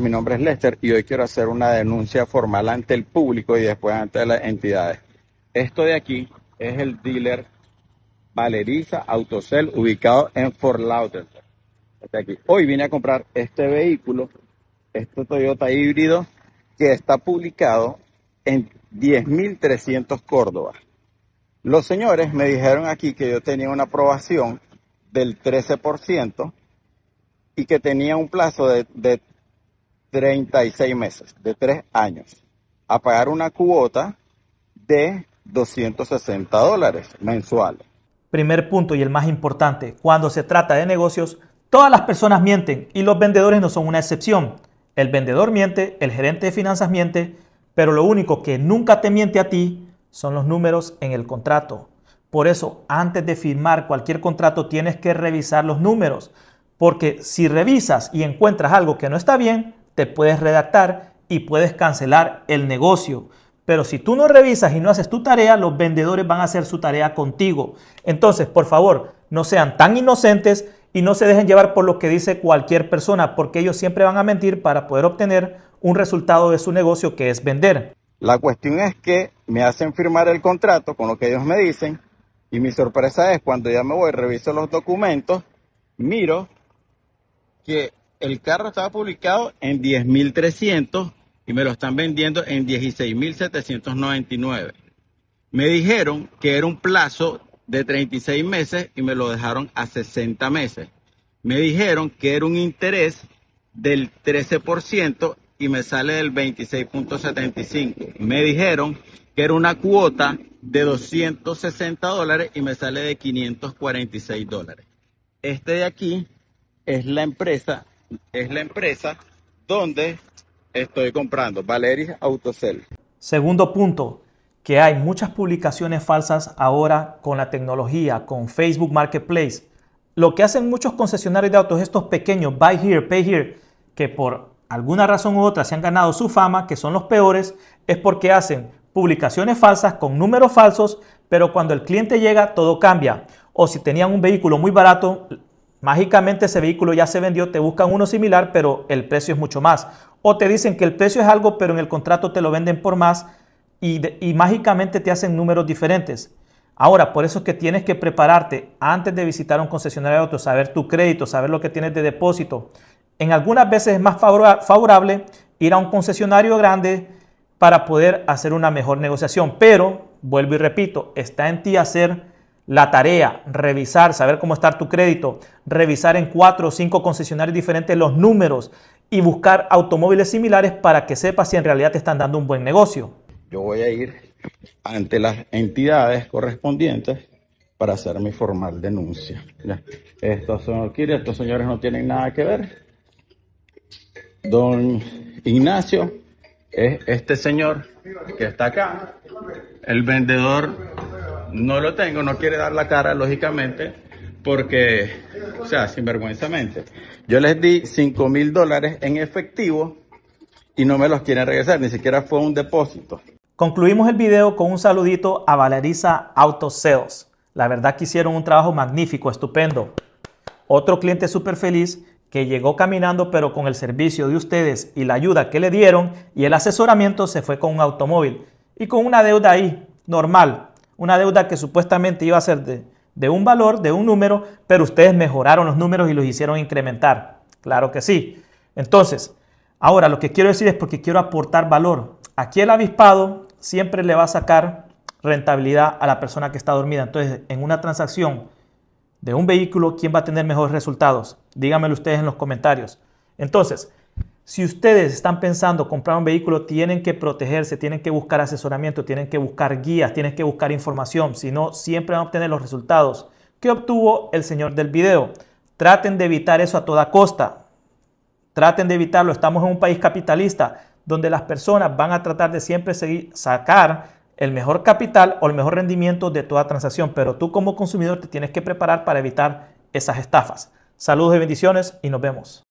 mi nombre es Lester y hoy quiero hacer una denuncia formal ante el público y después ante las entidades. Esto de aquí es el dealer Valeriza Autocel ubicado en Fort Lauderdale. Este hoy vine a comprar este vehículo, este Toyota híbrido que está publicado en 10.300 Córdoba. Los señores me dijeron aquí que yo tenía una aprobación del 13% y que tenía un plazo de 36 meses, de 3 años, a pagar una cuota de 260 dólares mensuales. Primer punto y el más importante, cuando se trata de negocios, todas las personas mienten y los vendedores no son una excepción. El vendedor miente, el gerente de finanzas miente, pero lo único que nunca te miente a ti son los números en el contrato. Por eso, antes de firmar cualquier contrato tienes que revisar los números, porque si revisas y encuentras algo que no está bien, puedes redactar y puedes cancelar el negocio. Pero si tú no revisas y no haces tu tarea, los vendedores van a hacer su tarea contigo. Entonces, por favor, no sean tan inocentes y no se dejen llevar por lo que dice cualquier persona, porque ellos siempre van a mentir para poder obtener un resultado de su negocio que es vender. La cuestión es que me hacen firmar el contrato con lo que ellos me dicen y mi sorpresa es cuando ya me voy, reviso los documentos, miro que el carro estaba publicado en 10.300 y me lo están vendiendo en 16.799. Me dijeron que era un plazo de 36 meses y me lo dejaron a 60 meses. Me dijeron que era un interés del 13% y me sale del 26.75. Me dijeron que era una cuota de 260 dólares y me sale de 546 dólares. Este de aquí es la empresa es la empresa donde estoy comprando, Valeris Autocell. Segundo punto, que hay muchas publicaciones falsas ahora con la tecnología, con Facebook Marketplace. Lo que hacen muchos concesionarios de autos, estos pequeños, buy here, pay here, que por alguna razón u otra se han ganado su fama, que son los peores, es porque hacen publicaciones falsas con números falsos, pero cuando el cliente llega todo cambia. O si tenían un vehículo muy barato, Mágicamente ese vehículo ya se vendió, te buscan uno similar, pero el precio es mucho más. O te dicen que el precio es algo, pero en el contrato te lo venden por más y, mágicamente te hacen números diferentes. Ahora, por eso es que tienes que prepararte antes de visitar un concesionario de autos, saber tu crédito, saber lo que tienes de depósito. En algunas veces es más favorable ir a un concesionario grande para poder hacer una mejor negociación, pero vuelvo y repito, está en ti hacer la tarea, revisar, saber cómo está tu crédito, revisar en cuatro o cinco concesionarios diferentes los números y buscar automóviles similares para que sepas si en realidad te están dando un buen negocio. Yo voy a ir ante las entidades correspondientes para hacer mi formal denuncia. Estos son estos señores no tienen nada que ver. Don Ignacio es este señor que está acá, el vendedor no lo tengo, no quiere dar la cara, lógicamente, porque, o sea, sinvergüenzamente. Yo les di 5 mil dólares en efectivo y no me los quieren regresar, ni siquiera fue un depósito. Concluimos el video con un saludito a Valeriza Auto Sales. La verdad que hicieron un trabajo magnífico, estupendo. Otro cliente súper feliz que llegó caminando pero con el servicio de ustedes y la ayuda que le dieron y el asesoramiento se fue con un automóvil y con una deuda ahí, normal, una deuda que supuestamente iba a ser de, un valor, de un número, pero ustedes mejoraron los números y los hicieron incrementar. Claro que sí. Entonces, ahora lo que quiero decir es porque quiero aportar valor. Aquí el avispado siempre le va a sacar rentabilidad a la persona que está dormida. Entonces, en una transacción de un vehículo, ¿quién va a tener mejores resultados? Díganmelo ustedes en los comentarios. Entonces, si ustedes están pensando comprar un vehículo, tienen que protegerse, tienen que buscar asesoramiento, tienen que buscar guías, tienen que buscar información, si no, siempre van a obtener los resultados que obtuvo el señor del video. Traten de evitar eso a toda costa. Traten de evitarlo. Estamos en un país capitalista donde las personas van a tratar de siempre sacar el mejor capital o el mejor rendimiento de toda transacción, pero tú como consumidor te tienes que preparar para evitar esas estafas. Saludos y bendiciones y nos vemos.